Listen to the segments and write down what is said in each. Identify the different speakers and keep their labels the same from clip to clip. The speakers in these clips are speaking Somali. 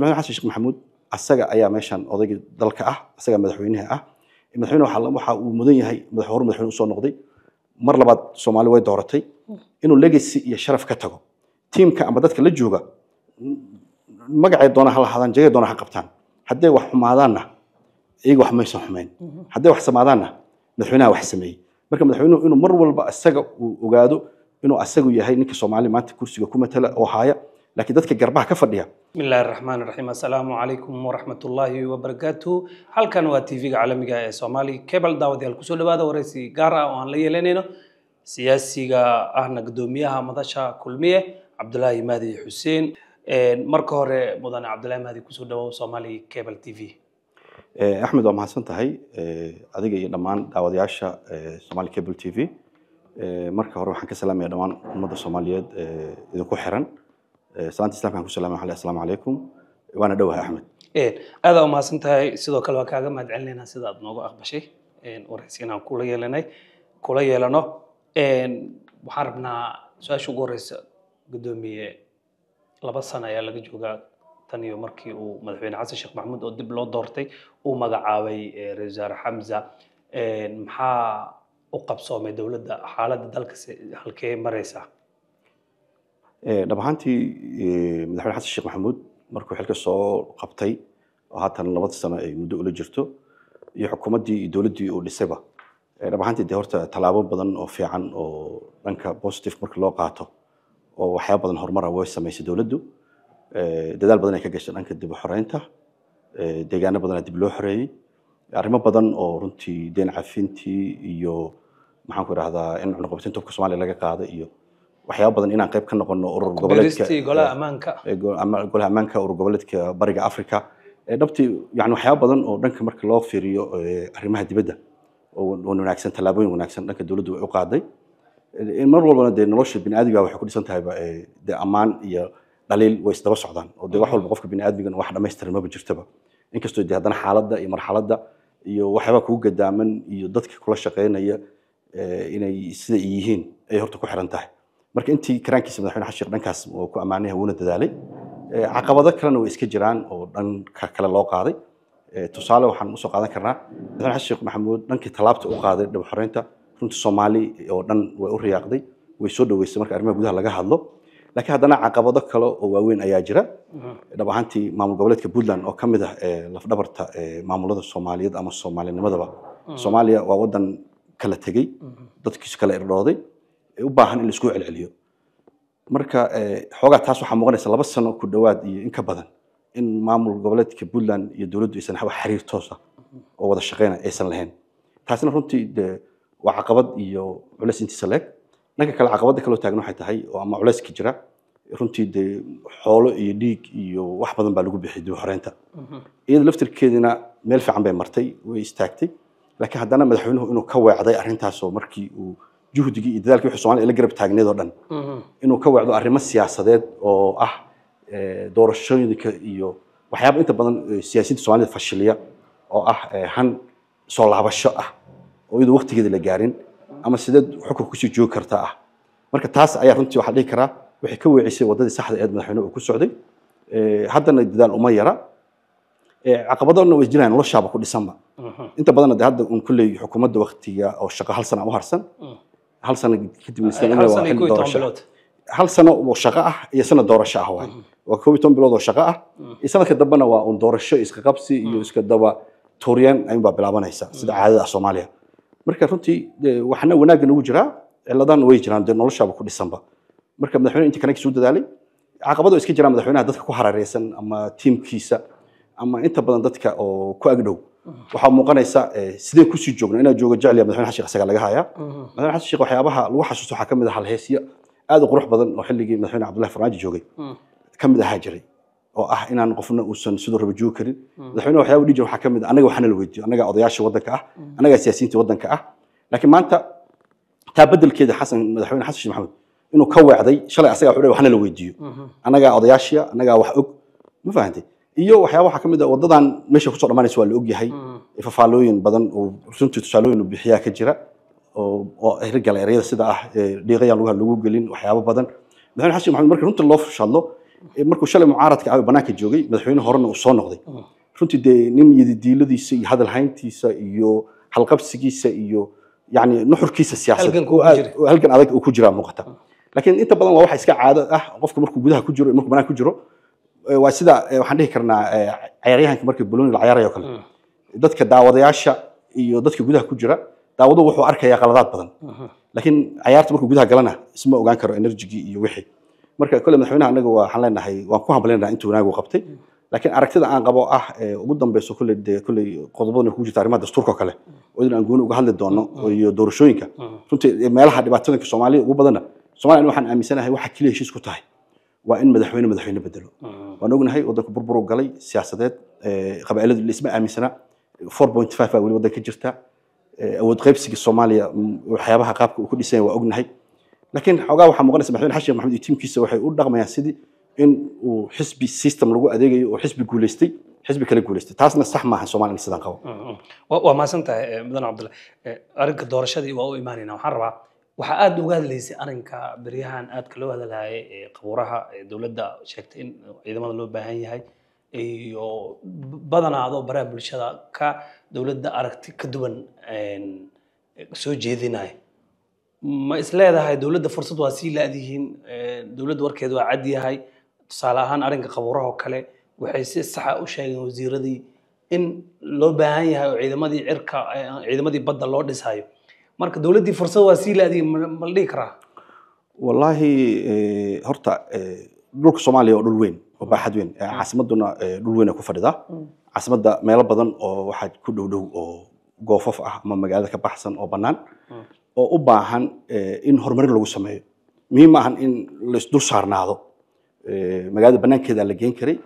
Speaker 1: madaxweyne xasan sheekh maxamuud asaga ayaa meeshan odaygii dalka ah asaga madaxweynaha ah madaxweyne waxa uu mudan yahay hore madaxweyne usoo noqday mar labaad soomaali way dooratay inuu legacy iyo sharaf ka tago tiimka ama dadka la jooga magacay doona ha lahaadaan jegay doona ha qabtaan hadday wax xumaadaanna iyaga wax maysan xumayn hadday wax samaadaanna madaxweynaha wax sameeyey marka madaxweynuhu inuu mar walba isaga uu ogaado inuu asagu yahay ninka soomaali maanta kursiga ku matala oo haya laakiin dadka garbaha ka fadhiya
Speaker 2: bismillahi raxmaan raxiim assalaamu calaykum waraxmat ullaahi wabarakaatu halkan waa t v-ga caalamiga ee soomaaliya cable daawadayaal kusoo dhawaada waraysi gaar ah oo aan la yeelanayno siyaasiga ahna guddoomiyaha madasha kulmiye cabdulaahi mahdi xuseen marka hore mudane cabdulahi mahdi kusoo dhawow soomaaliya cable t v
Speaker 1: eh, axmed waa mahadsan tahay eh, adiga iyo dhammaan daawadayaasha eh, somalia cable t v marka hore waxaan ka salaamaya dhammaan ummadda soomaaliyeed idinku xiran Eh, salaanti islamka aan ku salaama waxaan leeyahay asalaamu calaykum waana dhowahay axmed
Speaker 2: aad aa umahadsan tahay sidoo kale waa kaaga mahad celinaynaa sida aad noogu aqbashay waraysi inaan kula yeelanay kula yeelano waxaan rabnaa su-aasha ugu horeysa guddoomiye laba sana ayaa laga joogaa tan iyo markii uu madaxweyne xasan sheekh maxamuud oo dib loo doortay uu magacaabay eh, ra-isul wasaare xamza maxaa u qabsoomay dowladda xaaladda dalkasi halkee mareysaa
Speaker 1: Eh, dhab ahaantii eh, madaxweyne xasan sheekh maxamuud markuu xilka soo qabtay oo haatan labada sano ay muddo ula jirto iyo xukuumaddii iyo dowladdii uu dhisayba eh, dhab dee horta tallaabo badan oo fiican oo dhanka positive markii loo qaato oo waxyaaba badan horumara ah way samaysay dowladdu dadaal badan ay ka gashay dhanka dib xoreynta deegaano badanaa dib loo xoreeyey arrimo badan oo runtii deen cafintii iyo maxaan ku idhahdaa in cunaqabataynta hubka soomaaliya laga qaada iyo waxyaaba badan inaan qayb ka noqono urur goboleedkagolaha ammaanka urur goboleedka bariga africa dhabtii yani waxyaaba badan oo dhanka marka loo fiiriyo arrimaha dibadda oon wanaagsan tallaabooyin wanaagsan dhanka dowladdu way u qaaday mar walbana dee nolosha biniaadmiga waxay ku dhisan tahayba dee ammaan iyo dhaliil way isdaba socdaan oo dee wax walba qofka biniaadmigana wax dhammaystiran jirtaba inkastoo dee haddana xaaladda iyo marxaladda iyo waxyaabaha kugu gadaaman iyo dadka kula shaqaynaya inay sida yihiin ay horta ku xiran tahay marka intii karaankiisa madaxweyne xashir dhankaas oo ku ammaanay wuuna dadaalay caqabado kalena way iska jiraan oo dhanka kale loo qaaday tusaale waxaan usoo qaadan karnaa madaxweyne xashir maxamuud dhankii tallaabta u qaaday dhabaxoreynta runtii soomaali oo dhan way u riyaaqday way soo dhaweysay marka arrimaha gudaha laga hadlo laakiin haddana caqabado kale oo waaweyn ayaa jira dhab ahaantii maamul goboleedka puntland oo ka mid ah lafdhabarta maamulada soomaaliyeed ama soomaalinimadaba soomaaliya waa wadan kala tegey dadkiisu kala irdhooday u baahan in laisku celceliyo marka xoogaa taas waxaa muuqanaysa laba sano ku dhawaad iyo in ka badan in maamul goboleedka puntland iyo dowladdu aysan waxba xiriir toosa ah oo wada shaqeyna aysan lahayn taasina runtii de waa caqabad iyo culeys intiisa leeg dhanka kale caqabada kaloo taagan waxay tahay oo ama culeyska jira runtii dee xoolo iyo dhiig iyo wax badan baa lagu bixiyay dib iyada laftirkeedina meel fiican bay martay way istaagtay laakiin haddana madaxweynuhu inuu ka weecday arrintaasoo markii uu juhdigii iyo dadaalkii wuxuu Soomaaliya la garab taagneed oo dhan mhm. inuu ka wacdo arrimo siyaasadeed oo ah eh, doorashooyinka iyo waxyaabo inta badan eh, siyaasadda Soomaaliya fashiliya oo ah eh, han soo laabasho ah oo iyadoo waqtigeeda la gaarin ama sideed xukunka kusii joogi karta ah marka taas ayaa runtii waxaa dhihi karaa waxay ka weecisay waddadii saxda ee madaxweynuhu uu ku socday haddana dadaal uma yara caqabadana way jiraan noloshaaba ku dhisanba mhm. inta badanna de hadda un kulley xukuumadda waktiga oo shaqo hal sana u harsan mm hal sano kadib hal sano shaqo ah iyo sanad doorasho ah waay waa koob toban bilood oo shaqo ah iyo sanadka dambena waa un doorasho iska qabsi iyo iska daba tuuriyaan ayuunbaa bilaabanaysa sida caadada soomaaliya marka runtii waxna wanaaggan ugu jiraa ciladan way jiraan dee noloshaaba ku dhisanba marka madaxweyne intii kanagi suu dadaalay caqabado iska jiraan madaxweynaha dadka ku harareysan ama tiimkiisa ama inta badan dadka oo ku agdhow waxaa muuqanaysa eh, sideen kusii joogno inaa jooga jecliya madaxweyne xashiik isaga laga haya uhuh. madaxweyne xashiik waxyaabaha lagu xasuusto waxaa kamid ah halheesyo aad u qurux badan oo xilligii madaxweyne cabdullahi farmaajo joogay uhuh. kamid ahaa jiray oo ah inaan qofna uusan siduu raba joogi karin uhuh. madaxweyne waxyaaba dhijir waxaa kamid ah, anaga waxna la weydiiyo anaga odayaasha waddanka ah anaga siyaasiyiinta waddanka ah laakiin maanta taa bedelkeeda xasan madaxweyne xasan sheekh maxamed inuu ka weecday shalay asaga wuxuu waxna la weydiiyo anagaa odayaashia anagaa wax og ma fahantay iyo waxyaaba waxaa a ah waddadan meeshay kusoo dhammaanaysa waa la ogyahay mm. fafaalooyin badan oo runtii tusaalooyin bixiyaa ka jira oo erigala ereyada sida ah dhiiqayaan lugaha lagu gelin waxyaabo badan madaxweyne xasan maxamed markii runta loo fushadlo markuu shalay mucaaradka ah bannaanka joogay madaxweyne horena uu soo noqday mm. runtii dee nin yadidiiladiisa iyo hadalhayntiisa iyo halqabsigiisa iyo yani nuxurkiisa siyaasadeed adag uu ku jiraa muuqata mm. laakiin inta badan waa waxa iska caado ah qofka markuu gudaha ku jiro markuu bannaanka ku jiro waa sida waxaan dhihi karnaa ciyaaryahanka markii boloni la ciyaaray kale mm. dadka daawadayaasha iyo dadka gudaha ku jira daawadu wuxuu arkayaa qaladaad badan mm-hmm. laakiin ciyaarta markuu gudaha galana isma ogaan karo enerjigii iyo wixii marka kolle madaxweynaha anaga waxaan leenahay waan ku hambaleynaha inta wanaag qabtay laakiin aragtida aan qabo ah ugu dambeyso kolle dee kolley qodobadan ku jirta arrimaha dastuurka o kale mm. oo in aan gooni uga hadli doono mm-hmm. iyo doorashooyinka mm-hmm. runtii meelaha dhibaatooyinka soomaaliya ugu badanna somalia waxaan aaminsanahay waxa keliya heshiis ku tahay waa in madaxweyne madaxweyne bedelo waan ognahay wadanku burburu galay siyaasadeed qabaa'iladu isma aaminsana four point five baa ah weli wadanka jirta awood qaybsigii soomaaliya mm, waxyaabaha qaabka uu ku dhisan yahay waa ognahay laakiin xoogaa waxaa muuqanaysa madaxweyne xashin maxamed iyo tiimkiisa waxay u dhaqmayaan sidii in uu xisbi system lagu adeegayo oo xisbi guuleystay xisbi kala guuleystay taasna sax maaha soomaaliya sidaan qabo
Speaker 2: mm, mm. waa mahadsan tahay eh, mudan cabdulle eh, arrinka doorashadii waa u imaanayna waxaan rabaa waxaa aada uga hadlaysay arinka beryahan aadka loo hadalhaya ee qabuuraha dowladda sheegtay in ciidamada loo baahan yahay iyo badanaa adoo baraha bulshada ka dowladda aragti ka duwan soo jeedinaya ma is leedahay dowladda fursad waa sii laadihiin dowladda warkeeda waa cad yahay tusaale ahaan arrinka qabuuraha oo kale waxay si saxa ah u sheegeen wasiiradii in loo baahan yahay oo ciidamadii cirka ciidamadii badda loo dhisayo marka dowladdii fursad waa sii laadiya ma la dhihi karaa
Speaker 1: wallaahi eh, horta eh, dhulka soomaaliya oo dhul weyn oo baaxad weyn eh, caasimaduna dhul weyn ay ku fadhidaa mm. caasimada meelo badan oo waxaa ku dhow dhow oo goofaf ah ama magaalada ka baxsan oo bannaan mm. oo u baahan in horumarin lagu sameeyo muhiim ma ahan in laisdul saarnaado magaalada banaankeeda la geen karay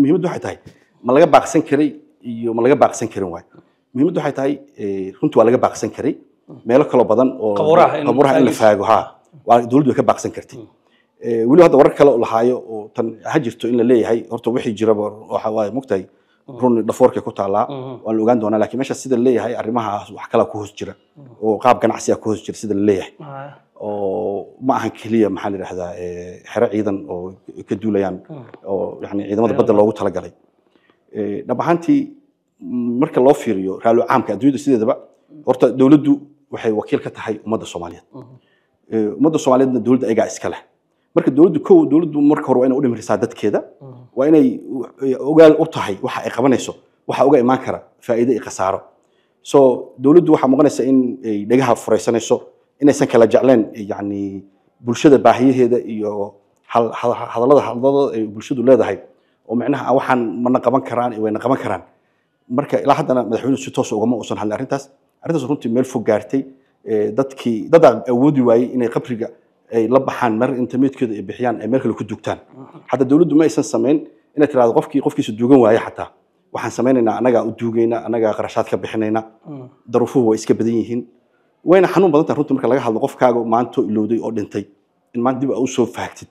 Speaker 1: muhiimadu waxay tahay ma laga baaqsan karay iyo ma laga baaqsan karin waayo muhiimadu waxay tahay eh, runtii waa laga baaqsan karay meelo kaloo badan oo qabuuraha in la faago ha waa dawladdu way ka baaqsan kartay eh, weliba hadda warar kale lahaayo oo tan ha jirto in la leeyahay horta wixii jiraba waxa waaye mogtahay run dhafoorkay ku taallaa uhuh. waan la ogaan doonaa lakiin meesha sida la leeyahay arrimahaas wax kalaa ku hoos jira uhuh. oo qaab ganacsiga ah ku hoos jira sida la leeyahay oo ma ahan keliya maxaa la yidhahdaa eh, xero ciidan oo ka duulayaan uhuh. oo yani ciidamada badda loogu talagalay dhab ahaantii marka loo fiiriyo raalo caamka adduunyada sideedaba horta dowladdu waxay wakiil ka tahay ummadda soomaaliyeed ummadda soomaaliyeedna dowladda ayagaa iska leh marka dowladdu kow dowladdu marka hore waa inay udhimrisaa dadkeeda waa inay ogaal u tahay waxa ay qabanayso waxaa uga imaan kara faa'iide iyo khasaaro so dowladdu waxaa muuqanaysa in ay dhagaha furaysanayso inaysan kala jecleen yani bulshada baahiyaheeda iyo hadallada hadallada ay bulshadu leedahay oo micnaha waxaan mana qaban karaan wayna qaban karaan marka ilaa haddana madaxweynuhu si toos ugama uusan hadlin arrintaas arrintaas runtii meel fog gaartay dadkii dadaa awoodi waayey inay qabriga ay la baxaan marar intermedkeedu ay bixiyaan ay meel kale ku duugtaan hadda dawladdu ma aysan samayn inay tiraahdo qofkii qofkiisa duugan waaye xataa waxaan samaynaynaa annagaa u duugayna annagaa qarashaad ka bixinayna mm. daruufuhu waa iska badan yihiin wayna xanuun badan tahay runtii marka laga hadlo qofkaaga maanto ilowday oo dhintay in maanta dib aa faagtid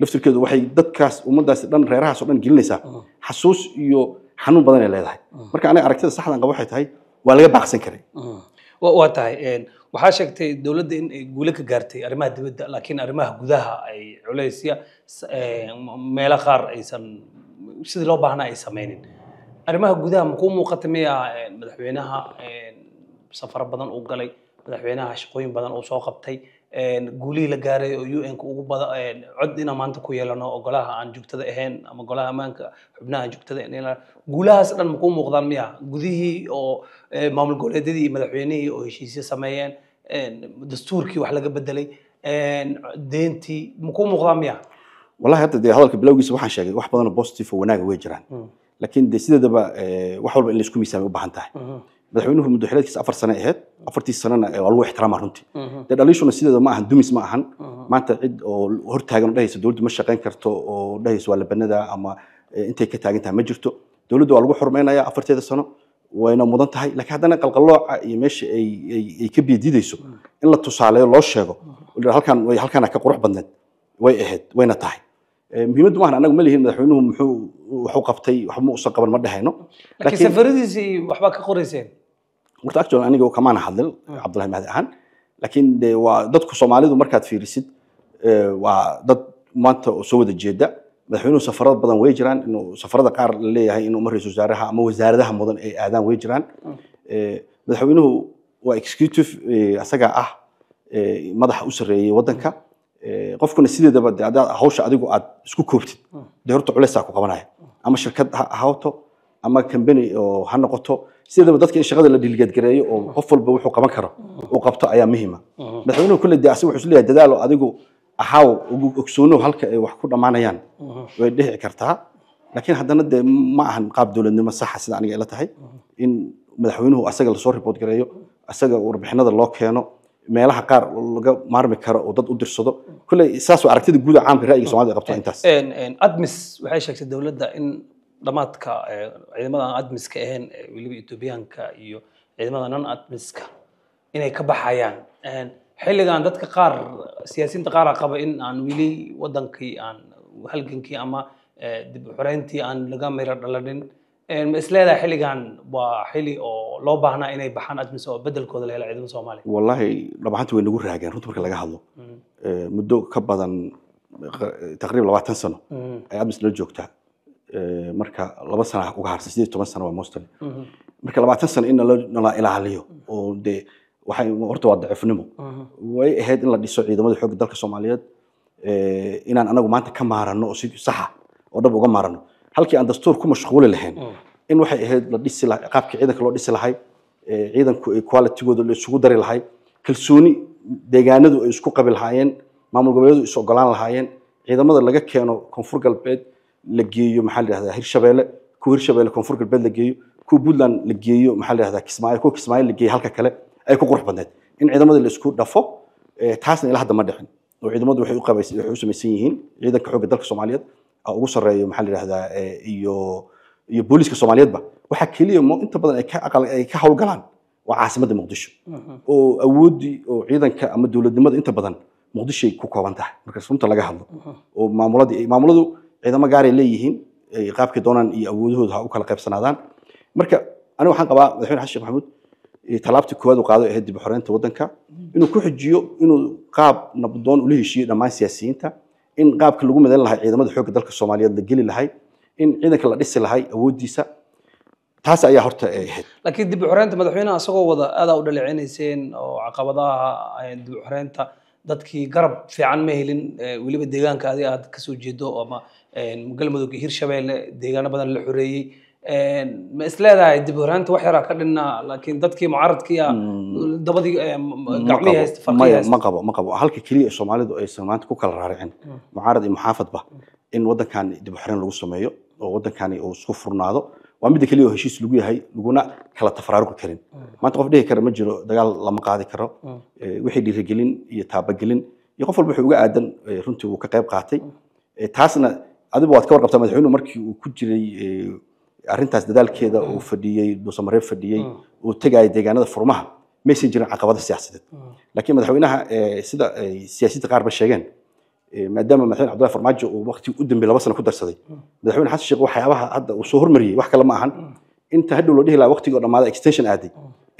Speaker 1: laftirkeedu waxay dadkaas ummadaasi dhan reerahaas dhan gelinaysaa xasuus iyo xanuun badanay leedahay ah. marka aniga aragtida saxdan qaba waxay tahay waa laga baaqsan
Speaker 2: karay ah. waa tahay waxaa sheegtay dowladda in ay guule ka gaartay arrimaha dibadda laakiin arrimaha gudaha ay culeysya meelo qaar aysan sidii loo baahnaa ay sameynin arrimaha gudaha makuu muuqata miya madaxweynaha safaro badan uu galay madaxweynaha shaqooyin badan uu soo qabtay guulihii la gaaray oo u n-ka ugu bada cod inaan maanta ku yeelano golaha aan joogtada ahayn ama golaha ammaanka xubnaha aan joogtada ahayn guulahaas dhan makuu muuqdaan miya gudihii oo maamul goboleedyadii iyo madaxweynihii oo heshiisyo sameeyeen dastuurkii wax laga bedelay deentii makuu muuqdaan miya
Speaker 1: wallahi hadda dee hadalka bilowgiisa waxaan sheegay wax badanoo positive oo wanaaga way jiraan mm. laakiin dee sideedaba wax walba in laisku miisaamay u baahan tahay mm-hmm madaxweynuhu muddoxileedkiisa afar sane ahayd mm-hmm. afartii sanena waa lagu ixtiraamaa runtii mm-hmm. dee dhaliishuna sideeda ma ahan dumis ma ahan mm-hmm. maanta cid oo hortaagan oo dhahaysa dowladdu ma shaqayn karto oo dhahaysa waa labanada ama eh, intay ka taagan tahay ma jirto dowladdu waa lagu xurmaynaya afarteeda sano wayna mudan tahay laakiin haddana qalqalooca iyo meesha ay ka biyadiidayso in la tusaaleeyo loo sheego halkan halkaana ka qurux badneed way ahayd wayna tahay eh, muhiimaddu maahan anagu ma lihin madaxweynuhu muxuu waxu qabtay waxba ma uusan qaban ma dhahayno laakiin safaradiisii
Speaker 2: waxbaa ka qorayseen
Speaker 1: horta actual aniga kamaana hadlin hmm. cabdullahi mahdi ahaan laakiin de waa dadku soomaalidu markaad fiirisid eh, waa dad maanta soo wada jeeda madaxweynuhu safarada badan way jiraan inuu safarada qaar la inuu ma ra-iisul wasaaraha ama wasaaradaha mudan ay aadaan way jiraan hmm. eh, madaxweynuhu waa executive eh, asagaa ah madaxa u sarreeyey waddanka qofkuna sideedaba de haddaad hawsha adigu aad isku koobtid hmm. dee horta culeysaa ku qabanaya ama shirkad ha ahaato ama company oo ha noqoto sidaba dadka in shaqada la dhiilgadgareeyo oo qof walba wuxuu qaban karo uu qabto ayaa muhiima madaxweynuhu kulle de wuxuu isleeyahay dadaal adigu ahaaw ogsoonow halka ay wax ku dhammaanayaan way dhici kartaa laakiin haddana dee ma ahan qaab dowladnimo saxa sida aniga ila tahay in madaxweynuhu asaga lasoo ribood gareeyo asaga warbixinada loo keeno meelaha qaar laga maarmi karo oo dad u dirsado kulley saasoo aragtida guud caamka ra'yiga soomaalida qabto intaas
Speaker 2: admis waxay sheegtay dowladda in dhamaadka ciidamada aan admiska ahayn weliba ethoobiyaanka iyo ciidamada non admiska inay ka baxayaan xilligan dadka qaar siyaasiyiinta qaara qaba in aan weli wadankii aan halgankii ama dib xoreyntii aan laga miro dhalanin ma isleedahay xilligan waa xilli oo loo baahnaa inay baxaan admis oo bedelkooda la hela ciidamada soomaaliya
Speaker 1: wallahi dhabaxanta way nagu raageen runta marka laga hadlo mm. muddo ka badan taqriiban labaatan sano mm. ay admis nala joogtaa marka laba sana uga harsay sideed toban sana waa mostly mhm. marka labaatan sana in nala ilaaliyo oo dee waxay horta waa daciifnimo mhm. way ahayd in la dhiso ciidamada xoogga dalka soomaaliyeed inaan anagu maanta ka maarano oo si saxa oo dhab uga maarano halkii aan dastuur ku mashquuli lahayn mhm. in waxay ahayd la dhisi lahay qaabkii ciidanka loo dhisi lahay ciidanku ay qualitygooda la isugu dari lahay kalsooni deegaanadu ay isku qabi lahaayeen maamul goboleedu is ogolaan lahaayeen ciidamada laga keeno koonfur galbeed la geeyo maxaa ladhahdaa hirshabeelle kuwa hirshabeelle koonfur galbeed la geeyo kuwa puntland la geeyo maxaa ladhahdaa kismaayo kuwa kismaayo la geeyo halka kale ay ku qurux badneed in ciidamadii la dhafo eh, taasna ilaa hadda ma dhicin oo ciidamadu waxay u samaysan yihiin ciidanka xoogga dalka soomaaliyeed ah, ugu sarreeyo maxaa ladhahdaa eh, iyo iyo booliiska soomaaliyeedba waxaa keliya inta badan ay ka howlgalaan waa caasimadda muqdisho mhm. oo awooddii oo ciidanka ama dowladnimada inta badan muqdishoay ku kooban tahay markaas runta laga hadlo mhm. oo maamuladii maamuladu ciidamo gaaray leeyihiin qaabkii doonaan iyo awoodahooda ha u kala qaybsanaadaan marka aniga waxaan qabaa madaxweyne xasan sheekh maxamuud talaabtii koowaad uu qaaday ahayd dib u xoreynta waddanka inuu ku xijiyo inuu qaab nabdoon ula heshiiyo dhammaan siyaasiyiinta in qaabka lagu madan lahay ciidamada xoogga dalka soomaaliyeed la geli lahay in ciidanka la dhisi lahay awooddiisa taas ayaa horta ahayd
Speaker 2: laakiin dib u xoreynta madaxweynaha isagoo wada aadaa u dhaleecinayseen oo caqabadaha dib u xoreynta dadkii garab fiican ma helin weliba deegaanka adiga aad kasoo jeedo ama galmudug hir shabeelle deegaano badan la xoreeyey ma is leedahay dib horaanta wax yaraa ka dhinnaa laakiin dadkii mucaaradkiia
Speaker 1: hmm.
Speaker 2: dabadii gacmihii haystma
Speaker 1: qabo ma qabo halka keliya soomaalidu aysan maanta ku kala raaricin hmm. mucaarad iyo muxaafadba in waddankan dib uxoreen lagu sameeyo oo waddankani uu isku furnaado waa midda keliya oo heshiis lagu yahay laguna kala tafaraaruqi karin hmm. maanta qof dhihi kara ma jiro dagaal lama qaadi karo wixii dhiirigelin iyo taabagelin iyo qof walba wuxuu uga aadan runtii uu ka qayb qaatay taasna adiba waad ka warqabtaa madaxweynuhu markii uu ku jiray eh, arrintaas dadaalkeeda mm. uu fadhiyey dhuusamareeb fadhiyey mm. uu tegaya deegaanada furmaha maysan jirin caqabada siyaasadeed mm. laakiin madaxweynaha eh, sida eh, siyaasiyiinta qaarba sheegeen maadaama madaxweyne cabdullahi farmaajo uu waqti u dambe laba sano ku darsaday madaxweyne xasan sheekh waxyaabaha hadda uu soo hormariyey wax kale ma ahan inta hadhow loo dhihi lahaa waqtiga oo dhammaada extension aaday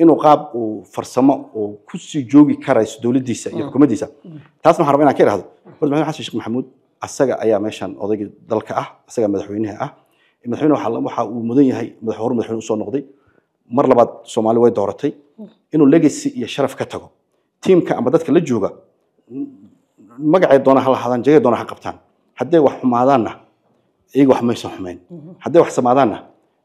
Speaker 1: inuu qaab uu farsamo uu ku sii joogi karayso dowladdiisa iyo xukuumaddiisa taas maxaan rabaa inaan ka idhahdo horta madaxweyne xasan sheekh maxamuud asaga ayaa meeshan odayga dalka ah asaga madaxweynaha ah madaxweyne waxa uu mudan yahay hore madaxweyne usoo noqday mar labaad soomaali way dooratay inuu legacy iyo sharaf ka tago tiimka ama dadka la jooga magacay doona ha lahaadaan jegay doona ha qabtaan hadday wax xumaadaanna iyaga wax maysan xumayn hadday wax samaadaanna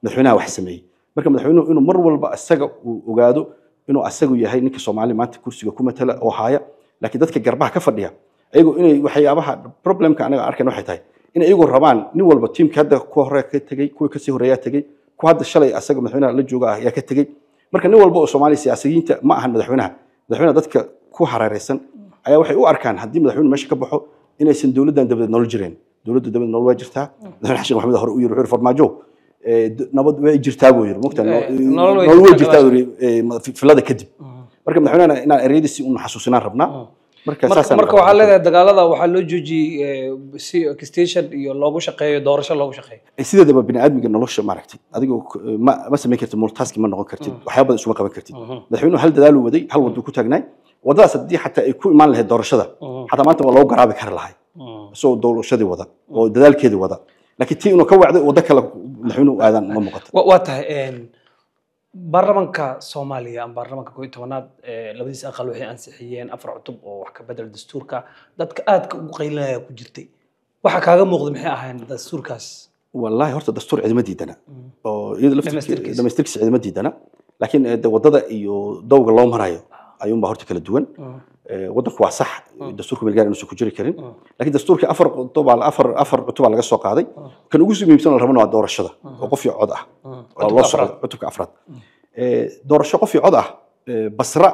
Speaker 1: madaxweynaha wax sameeyey marka madaxweynuhu inuu mar walba asaga uu ogaado inuu asagu yahay ninka soomaali maanta kursiga ku matala oo haya laakiin dadka garbaha ka fadhiya ayagu inay waxyaabaha problemka anaga arkan waxay tahay in iyagu rabaan nin walba tiimka hadda ku hore ka tegey kuwa kasii horeeyaa tegey ku hadda shalay asaga madaxweynaha la jooga ah yaa ka tegey marka nin walba oo soomaaliya siyaasiyiinta ma ahan madaxweynaha madaxweynaha dadka ku hareereysan ayaa waxay u arkaan haddii madaxweyne meesha ka baxo inaysan dowladdan dabadeed nolol jireen dowladda dabadeed nolol waa jirtaa madaxweyne xashiin maxamed hore u yiri wuxuu farmaajo eh, nabad way jirtaa buu yiri mugtaa eh, nolol way jirtaa yiri eh, filada kadib mm. marka madaxweynaha inaan ereyadiisii uu xasuusinaan rabnaa mm marka waxaa
Speaker 2: leedahay dagaalada waxaa loo joojiyey eh, si station iyo loogu shaqeeyo doorasho loogu shaqeeyo
Speaker 1: eh, sideedaba bini aadmiga nolosha maaragtid adigo eh, ma ma samayn kartid multitask ma noqon kartid mm. waxyaaba badan isuma qaban kartid mm-hmm. madaxweynuhu hal dadaal uu waday hal waduu mm. ku taagnaay wadadaas haddii xataa ay ku imaan lahayd doorashada mm-hmm. xataa maanta waa loogu garaabi kari lahay isagoo mm. doorashadii wada oo dadaalkeedii wada laakiin tii inuu ka wacday waddo kale madaxweynuhu aadan ma muuqato
Speaker 2: waa tahay baarlamaanka soomaaliya ama baarlamaanka koo iyo tobanaad labadiisa aqal waxay ansixiyeen afar cutub oo wax ka bedel dastuurka dadka aadka ugu qaylinaya ku jirtay waxaa kaaga muuqda maxay ahayn dastuurkaas
Speaker 1: wallaahi horta dastuur cidma diidana mm. oo iyadu laftirkiisa diidana laakiin eh, wadada iyo dowga loo marayo ah. ayuunbaa horta kala duwan mm waddanku waa sax ah. dastuurka belgaria inuusan ku jiri karin ah. lakiin dastuurkii afar cutub afar afar cutubaa laga soo qaaday ah. kan ugu muhiimsan la rabana waa doorashada oo qof iyo cod ah waa loo socda cutubka afraad doorasho qof iyo cod ah basra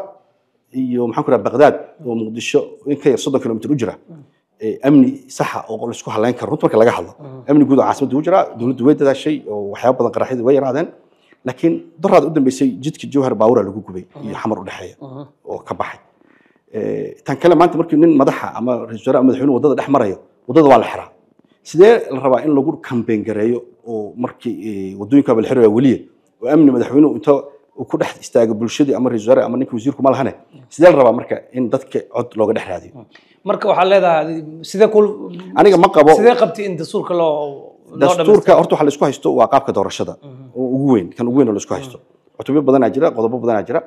Speaker 1: iyo maxaan ku dhaha baghdad oo muqdisho in ka yar soddon kilomitr u jira amni saxa oo laisku halayn karo runta marka laga hadlo amni guud oo caasimadda u jira dowladdu way dadaashay oo waxyaaba badan qaraxyadu way yaraadeen laakiin daraada u dambeysay jidka jawhar baawura lagu gubay iyo xamar u dhexeeya oo ka baxay Eh, tan kale maanta markii nin madaxa ama ra-isul wasaare ama madaxweyne wadada dhex marayo wadada waa la xiraa sidee la rabaa in lagu kambeyn gareeyo oo markii eh, wadooyinka bala xiraya weliya oo amni madaxweynuhu inta uu ku dhex istaago bulshadii ama ra-isul wasaare ama ninka wasiirku ma lahane sidee la rabaa marka in dadka cod looga dhex raadiyo
Speaker 2: marka waxaa leedahay sidee ku aniga ma qabo sidee qabti in dastuurka loo dastuurka
Speaker 1: horta waxa la isku haysto waa qaabka doorashada mhm. ugu weyn kan ugu weyn oo la isku haysto mhm. cutubyo badanaa jira qodobo badanaa jira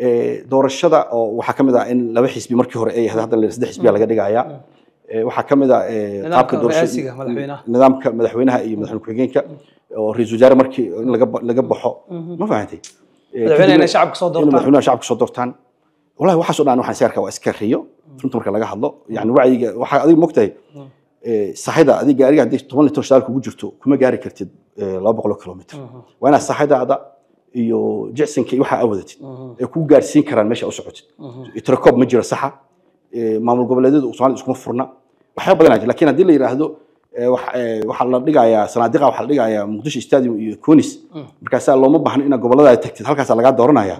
Speaker 1: Eh, doorashada oo waxaa kamid ah in laba xisbi markii hore ay ahayd hadda saddex xisbiya laga dhigaya eh, waxaa kamid ah eh, qaabka doorashada nidaamka madaxweynaha iyo madaxweyne ku-xigeenka oo ra-iisul wasaare markii in laga baxo mhm. ma fahantay
Speaker 2: madaxweynaha
Speaker 1: shacabka soo doortaan wallahi waxaasoo dhan waxaan is arkaa waa iska riyo mhm. runta marka laga hadlo yani wacyiga waxaa adiga mogtahay mhm. saxida adiga adiga haddii toban iyo toban shadaal kugu jirto kuma gaari kartid laba boqol oo kilomitr waa inaad saxidaada iyo jecsinka iyo awadatid ay ku gaarsiin karaan meesha u socotid trakoob ma jiro saxa maamul goboleedyadu soomaalida iskuma furna waxyaab badanaa jira lakin haddii la yidhaahdo waxaa la dhigayaa sanaadiqa waxaa la dhigayaa muqdisho stadium iyo conis markaasaa looma baahno inaad gobolada tagtid halkaasaa lagaa dooranaya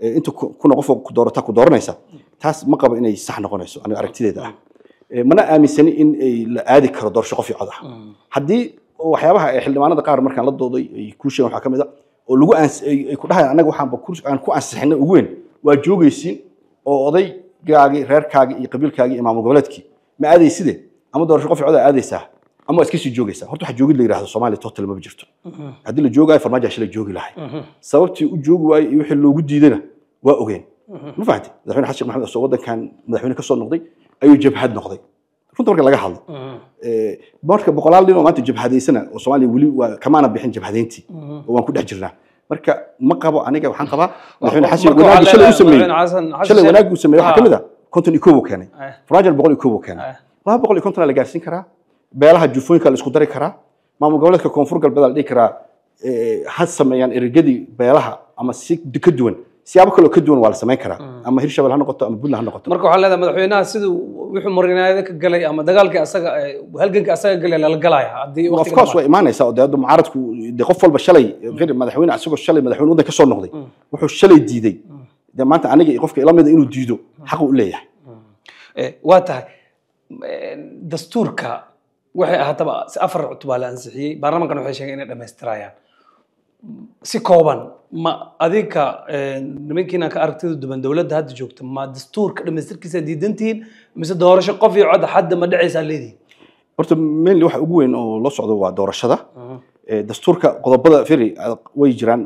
Speaker 1: inta kuna qof ku doorata ku dooranaysa taas ma qabo inay sax noqonayso aniga aragtideeda ah mana aaminsani in la aadi karo doorasho qof icod ah haddii waxyaabaha xildhibaanada qaar markaan la dooday ay kuu waxaa ka mid a ah oo lagu ay ku dhahayan anaga waxaanba aan ku ansixinay ugu weyn waa joogaysiin oo odaygaagii reerkaagii iyo qabiilkaagii iyo maamul goboleedkii ma aadayside ama doorasho qof cod aadaysaa ama waa iska sii joogaysaa horta wax joogid la yidhahdo soomaaliya total maba jirto haddii la joogayo farmaajo shilay joogi lahay sababtii u joogi waayey iyo wixii loogu diidayna waa ogeen ma fahanti madaxweyne xasan sheekh maxamed oo waddankan madaxweyne ka soo noqday ayuu jabhad noqday runta marka laga
Speaker 3: hadlo
Speaker 1: marka boqolaal nin oo maanta jabhadeysana oo soomaaliya weli kamaana bixin jabhadeyntii oo waan ku dhex jirnaa marka ma qabo aniga waxaan qabaa madaxweyne xasan wanaagga shalay u sameeyey shalay wanaagga uu sameeyey waxaa ah. ka mid ah konton iyo koob uu keenay eh. faraajar boqol iyo koob uu keenay eh. laba boqol iyo kontona la gaarsiin karaa beelaha jufooyinka la isku dari karaa maamul goboleedka koonfur galbeed la dhihi karaa ha sameeyaan erigadii beelaha ama si ka duwan siyaabo kaloo ka duwan waa la samayn karaa mm. ama hirshabel ha noqoto ama puntland ha noqoto
Speaker 2: marka waxaa leedahay madaxweynaha siduu wuxuu marinaayada ka galay ama dagaalkii asaga eh, halganka asaga galay lala galaya haddii of course waa imaanaysaa
Speaker 1: oo dee hadda mucaaradku dee qof walba shalay eh, mm. madaxweyne asagoo shalay madaxweyne waddan ka soo noqday mm. wuxuu shalay diiday dee maanta aniga iyo qofka ila mida inuu diido xaqu u leeyahay
Speaker 2: eh, waa tahay dastuurka waxay ahaataba afar cutub baa la ansixiyey baarlamankan waxay sheegeen inay dhamaystirayaan si kooban ma adinka eh, nimankiina ka aragtida duwan dowladda hadda joogta ma dastuurka dhamaystirkiisa diidantihiin mise doorasho qof iyo cod hadda ma dhacaysaa leedihiin
Speaker 1: horta mainly waxa ugu weyn oo loo socdo waa doorashada uh-huh. eh, dastuurka qodobada feri ah, way jiraan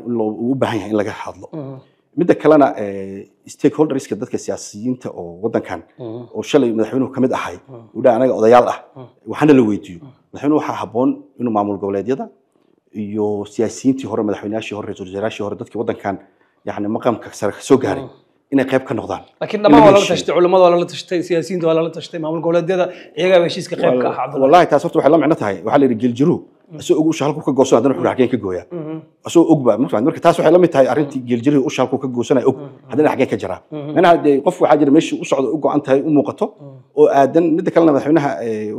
Speaker 1: u baahan yahay in laga hadlo uh-huh. midda kalena eh, stakeholderska dadka siyaasiyiinta oo wadankan uh-huh. oo shalay madaxweynuhu kamid ahay udha anaga odayaal ah waxaana la weydiiyo madaxweynuhu waxaa haboon inuu maamul goboleedyada iyo siyaasiyiintii hore madaxweynayaashii hore raisal wasaaraashii hore dadkii waddankan yani maqamka sare kasoo gaaray mm. inay qayb ka noqdaan
Speaker 2: laakiin dhammaan waa lala tashtay culimada waa lala tashtay siyaasiyiinta waa lala tashtay maamul goboleedyada iyagaa heshiiska qayb ka ahaa
Speaker 1: wallahi taas horta waxay la micno tahay waxaa la yidhi geljiru mm. asagoo og usha halkuu ka goosan haddana wuxuu xageen ka gooyaa mm-hmm. asagoo ogba marka taas waxay la mid tahay arrintii geljiridii usha halkuu ka goosanaya og mm-hmm. haddana xageen ka jaraa manaha mm-hmm. dee qof waxaa jira meeshii u socdo u go-an tahay u muuqato mm. oo aadan midda kalena madaxweynaha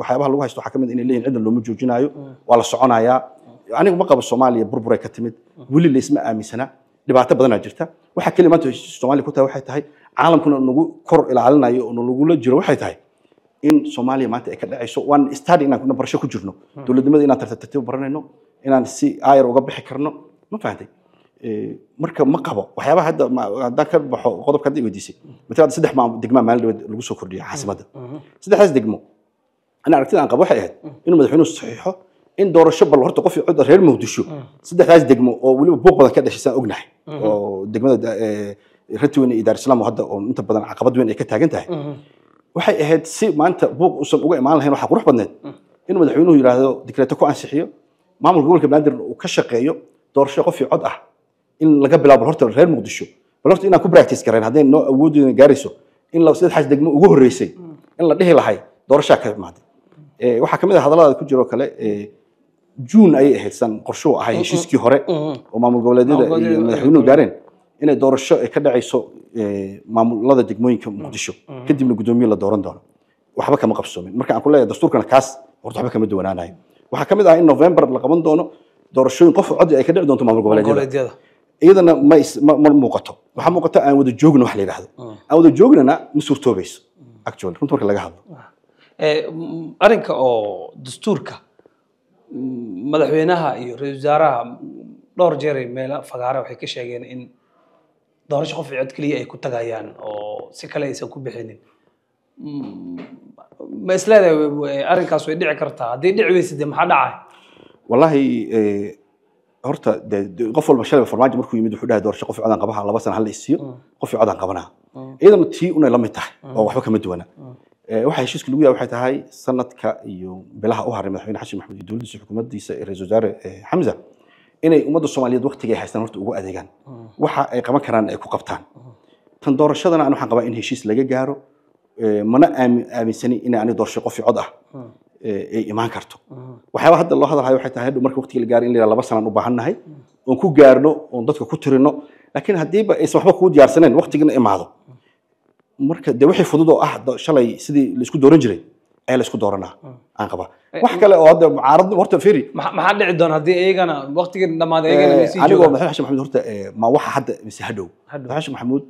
Speaker 1: waxyaabaha lagu haysto waxaa ka mid ah inay leeyihin cidna looma joojinaayo waa la soconayaa anigu ma qabo soomaaliya burburay ka timid weli laysma aaminsana dhibaato badanaa jirta waxa kale maanta soomaaliya ku tahay waxay tahay caalamkuna nagu kor ilaalinayo oo nagula jiro waxay tahay in soomaaliya maanta ay ka dhacayso waan stadi inaan barasho ku jirno hmm. dowladnimada inaan tartartiib baranayno inaan si ayar uga bixi karno ma fahantay eh, marka ma qabo waxyaabaha hadda haddaan ka baxo qodobka hadda weydiisay matalaad saddex degmaa maalin dhaweed lagu soo kordhiya caasimadda hmm. saddexdaas degmo ana aragtida aan qabo waxay ahayd hmm. inuu madaxweynuhu saxiixo in doorasho bal horta qof cod reer muqdisho mm. saddexdaas degmo oo weliba buuq badan ka dhashay saan ognahay mm-hmm. oo degmada eh, ratweyne iyo daarislaam hadda oo inta badan caqabad weyn ay ka taagan tahay mm-hmm. waxay ahayd si maanta buuq uusan uga imaan lahayn waxaa qurux badneed mm. in madaxweynuhu yidhaahdo dikreeto ku ansixiyo maamulka gobolka banaadir uu ka shaqeeyo doorasho qof cod ah in laga bilaabo horta reer muqdisho bal horta inaan ku practice gareyn haddeen noo awoodeyna gaarayso in saddexdaas degmo ugu horreysay mm. in la dhihi lahay doorashaa ka imaaday eh, waxaa ka mid ah hadalladaada ku jiroo kale eh, june ayay ahayd san qorshuu ahaa heshiiskii hore oo maamul goboleedyada iyo madaxweynuhu gaareen inay doorasho ka dhacayso eh, maamulada degmooyinka muqdisho kadibna guddoomiye la dooran doono waxba kama qabsoomin marka aan ku leeyahay dastuurkana kaas horta waxba kama duwanaanayo waxaa ka mid ah in november la qaban doono doorashooyin qof coddi ay ka dhici doonto maamul goboleedyada iyadana ma muuqato waxaa muuqata aan wada joogna wax la yidhaahdo mm. aan wada joognana ma suurtoobayso mm. actually runta marka laga hadlo
Speaker 2: eh, arrinka oo dastuurka madaxweynaha iyo ra-isul wasaaraha dhowr jeeray meela fagaare waxay ka sheegeen in doorasho qof cod keliya ay ku tagayaan oo si kale aysan ku bixinin mm, ma isleedahay arrinkaas way dhici kartaa haddii dhici weysa maxaa dhacay
Speaker 1: wallaahi eh, horta qof walba shalay farmaajo markuu yimid wuxuu dhahay doorasho qof codan qabaha laba sana hal isiiyo mm. qof codan qabanaa mm. iyadana tii unay la tahay oo waxba kama duwana Eh, waxaa heshiiska lagu yahay waxay tahay sanadka iyo bilaha u haray madaxweyne xashin maxamuud iyo dowladdiisa xukuumaddiisa ra-iisul wasaare eh, xamza inay ummadda soomaaliyeed waqtiga haystaan horta ugu adeegaan mm. waxa ay qaban karaan ay ku qabtaan mm. tan doorashadana an waxaan qabaa in heshiis laga gaaro eh, mana aaminsani inay ani doorashay qof cod ah mm. ay imaan karto waxyaaba hadda loo hadalhayo waxay tahay hadhow marka waqtiga la gaaro in laba sanaan u baahannahay oon ku gaarno oon dadka ku tirino laakiin haddiiba aysan waxba kuu diyaarsaneen waqtigana imaado marka de wixii fudud oo ah shalay sidii laisku dooran jiray ayaa laisku dooranaa ah. aan qabaa
Speaker 2: eh, wax kale oo hadda mucaarad horta feri maxaa dhici doona haddii iyagana waqtigii dhamaaday eh, anigoo madaxweyne xashin
Speaker 1: maxamuud horta eh, ma waxa hadda mise hadhow madaxweyne xashin maxamuud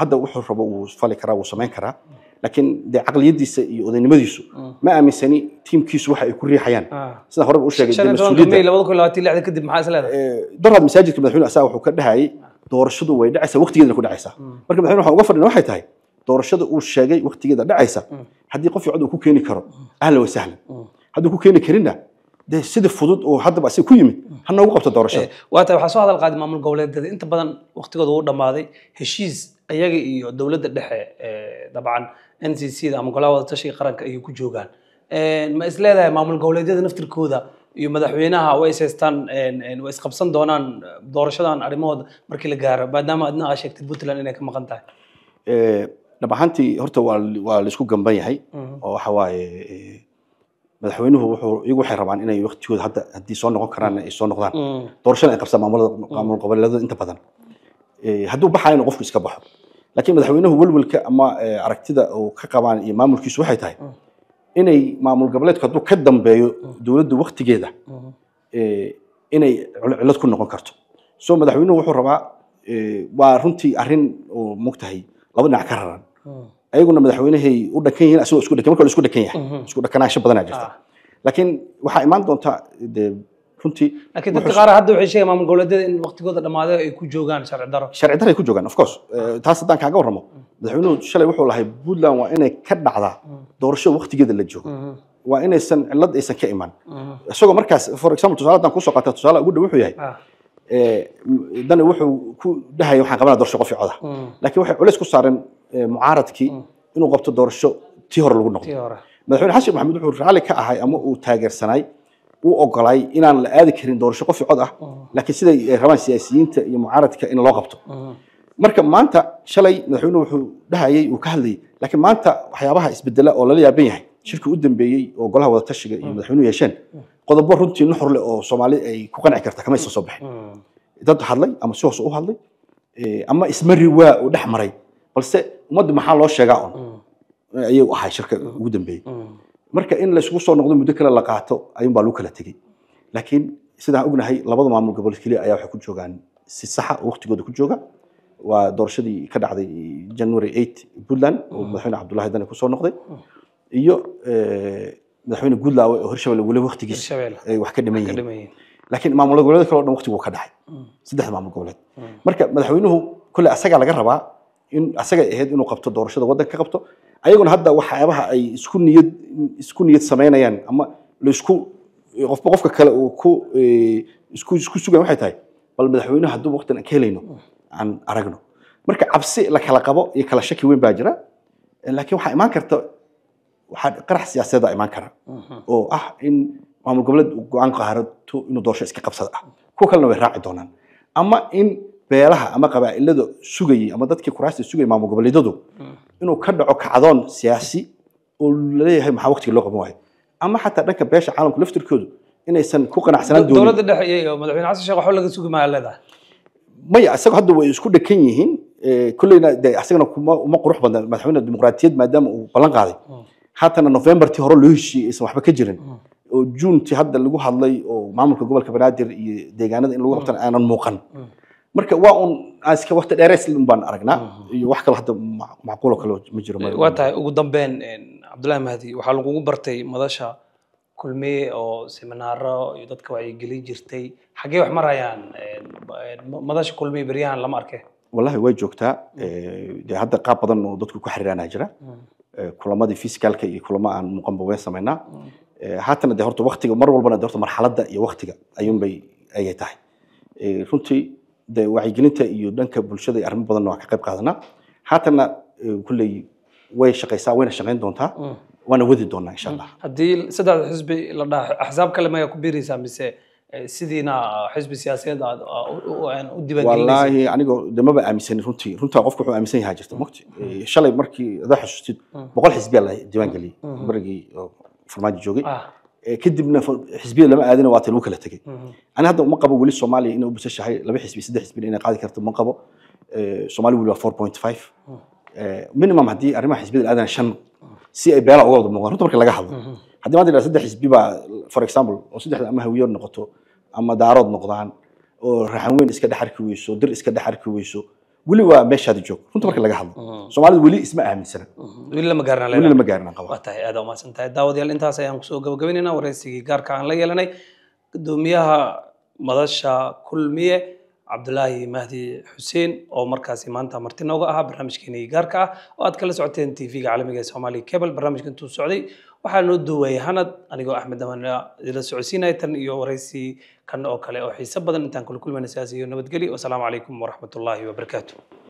Speaker 1: hadda wuxuu rabo wuu fali karaa wuu samayn karaa laakiin dee caqliyadiisa iyo odaynimadiisu ah. ma aaminsani tiimkiisu waxa ay ku riixayaan ah. sida horeba u sheegay kadib doraad masaajidka madaxweyne asaa wuxuu ka dhahayay doorashadu way dhacaysaa waqtigeedana ku dhacaysaa marka madaxweyne waxaan uga fadhina waxay tahay doorashada uu sheegay waqtigeeda dhacaysa mm. haddii qof cod uu ku keeni karo mm. ahlan wa sahlan mm. hadduu ku keeni karinna dee sida fudud oo haddaba asiga ku yimid ha noogu qabto doorashada eh,
Speaker 2: waata waxaa soo hadal qaaday maamul goboleedyada inta badan waqtigooda wuu dhammaaday heshiis iyaga iyo dowladda dhexe eh, dabcan n c c da ama golaha wada tashiga qaranka ayay ku joogaan eh, ma is maamul goboleedyada naftirkooda iyo madaxweynaha way is haystaan way isqabsan doonaan doorashadan arrimahooda markii la gaaro maadaama adna aa sheegtay puntland inay ka maqan tahay
Speaker 1: dhab ahaantii horta waa laisku gamban yahay uhm. oo waxa eh, madaxweynuhu iyagu waxay rabaan inay waktigooda hadda haddii soo noqon karaan ay soo noqdaan uhm. doorashada ay qabsaan maamul uhm. goboleedada inta badan eh, hadduu baxaayna qofku iska baxo laakiin madaxweynuhu welwelka ama eh, aragtida uu ka qabaan iyo maamulkiisu waxay tahay inay maamul goboleedku hadduu ka dambeeyo dowladdu waktigeeda inay cillad ku noqon karto soo madaxweynuhu wuxuu rabaa waa runtii arrin oo mogtahay laba dhinac ka raran hmm. ayaguna madaxweynahay u dhakan yihiin asagoo isku dhakan marka isku dhakan yahay hmm. isku dhakanaansho badanaa jirta ah. laakiin waxaa imaan doonta runtii laakiin dadka qaar hadda waxay
Speaker 2: sheegayaan maamul goboleedyada in waqtigooda dhamaaday ay ku joogaan sharci daro sharci daro ay ku joogaan of course eh,
Speaker 1: taas haddaan kaaga warramo hmm. madaxweynuhu shalay wuxuu lahay puntland waa inay ka dhacdaa doorasho waqtigeeda la joogo waa inaysan cillad aysan ka iman isagoo markaas for example tusaale haddaan kusoo qaatay tusaale ugu dhow wuxuu yahay ah. Eh, dani wuxuu ku dhahaya waxaan qabanaa doorasho qof coda ah. mm. laakiin waxay culays ku saareen eh, mucaaradkii mm. inuu qabto doorasho tii hore lagu noqdo madaxweyne xashin maxamed wuxuu raalli ka ahay ama uu taageersanay uu ogolay inaan la aadi karin doorasho qof cod ah mm. laakiin siday eh, rabaan siyaasiyiinta iyo mucaaradka in loo qabto marka maanta shalay madaxweyne wuxuu dhahayay uu ka hadlayay laakiin maanta waxyaabaha isbedela oo lala yaaban yahay shirkii u dambeeyey oo golaha wadatashiga iyo madaxweynuhu yeesheen qodobo runtii nuxurle oo soomaali ay ku qanci karta kamaysan soo bixin hmm. dad hadlay ama si hoose u hadlay eh, ama ismari waa uu dhex maray balse ummadda maxaa loo sheegaa un hmm. ayuu ahay shirka hmm. ugu dambeeyey marka in laysgu soo noqdo muddo kale la qaato ayuun baa lagu kala tegey laakiin sidaan ognahay labada maamul goboleed keliya ayaa waxay ku joogaan si saxa oo waqtigooda ku jooga waa doorashadii ka dhacday january eight puntland oo madaxweyne cabdullahi dane kusoo noqday iyo eh, madaxweyne goodlaw oo hirshabelle weli waktigiis ay wax ka dhiman yihiin laakiin maamul goboleed kale o dhan waktigu ka dhacay mm. saddexda maamul goboleed mm. marka madaxweynuhu kolley asagaa laga rabaa in asagay ahayd inuu qabto doorashada waddanka ka qabto ayaguna hadda waxyaabaha ay isku niyad isku niyad samaynayaan ama laisku qofba qofka kale uu ku eh, isku isku sugan waxay tahay bal madaxweynuhu hadduu waqtian ka helayno mm. aan aragno marka cabsi la kala qabo iyo kala shaki weyn baa jira eh, laakiin waxaa imaan karta waxaa qarax siyaasadeeda imaan kara uhuh. oo ah in maamul goboleed go-aan qaarato inuu doorasho iska qabsada ah kuwa kalena way raaci doonaan ama in beelaha ama qabaa'ilada sugayay ama dadkii kuraasta sugayay maamul goboleedyadu
Speaker 2: uhuh.
Speaker 1: inuu ka dhaco kacdoon siyaasi oo laleeyahay maxaa waqtiga loo qaban waayo ama xataa dhanka beesha caalamku laftirkoodu inaysan ku qanacsanaan doonin dowladda
Speaker 2: dhexe iyo madaxweyne xasan sheekh waxba laga sugi maaa leedahay
Speaker 1: maya isaga hadda way isku dhakan yihiin eh, kolleyna de isagana kuma uma qurux badna madaxweyne dimuqraatiyeed maadaama uu ballan qaaday uhuh haatana novembartii hore loo heshiiyey aysan waxba ka jirin oo juuntii hadda lagu hadlay oo maamulka gobolka banaadir iyo deegaanada in lagu qabtana aanan muuqan marka waa un iska waqti dheereys baan aragnaa iyo wax kale hadda macquulo kale ma jiro waa tahay
Speaker 2: ugu dambeyn cabdullahi mahdi waxaa lagugu bartay madasha kulmiye oo seminaaro iyo dadka wacyigelin jirtay xaggee wax marayaan madasha kulmiye beryahan lama arke
Speaker 1: wallahi way joogtaa dee hadda qaab badan oo dadku ku xiriiraanaa jira mm kulamadii physicalka iyo kulamo aan muuqanba way samaynaa haatana de horta waqtiga mar walbana de horta marxaladda iyo waqtiga ayuunbay ayay tahay runtii de wacyigelinta iyo dhanka bulshada iyo arrimo badanna waan ka qayb qaadanaa haatana kulley way shaqaysaa wayna shaqayn doontaa mm. waana wadi doonaa insha mm. allah
Speaker 2: haddii saddexda xisbi la dhaha axsaab kale mayaa ku biiraysaa mise sidiina xisbi siyaasadeed aad u dibaanwallaahi
Speaker 1: anigoo damaba aaminsanin runtii runtaa qofka wuxuu aaminsan yahaa jirta mugti mm-hmm. shalay markii adaa xusustid mm-hmm. boqol xisbiyaa la diiwaangeliyey mm-hmm. barigii oo farmaajo joogay ah. kadibna xisbiyada lama aadina waata lagu kala tegey ani hadda uma qabo weli soomaaliya inay u basashahay laba xisbi saddex xisbina inay qaadi karto uma qabo soomaali weli waa four point five minimum haddii arrimaha xisbiyada la aadana shan si ay beela uga wada muuqdaan runta marka laga hadlo haddii maanta saddex xisbi baa for example oo saddexda ama hawiyood noqoto ama daarood noqdaan oo raxan weyn iska dhex arki weyso dir iska dhex arki weyso weli waa meeshaada joog runta marka laga hadlo mm-hmm. soomaalida weli isma aaminsana mm-hmm.
Speaker 2: weli lama gaarnaan weli lama gaarnaan qaba waa tahay aad umahadsan tahay daawadayaal intaas ayaan kusoo gabagabaynaynaa wareysigii gaarka aan la yeelanay guddoomiyaha madasha kulmiye cabdulaahi mahdi xuseen oo markaasi maanta marti nooga ahaa barnaamijkeenii gaarka ah oo aad kala socoteen t v-ga caalamiga ee soomaaliya cable barnaamijka intuu socday waxaa noo duuwayay hanad anigoo axmed damanila idila socodsiinaya tan iyo waraysii kan oo kale oo xiise badan intaan kula kulmayna sidaas iyo nabadgelyo wasalaamu calaykum waraxmatullaahi wabarakaatu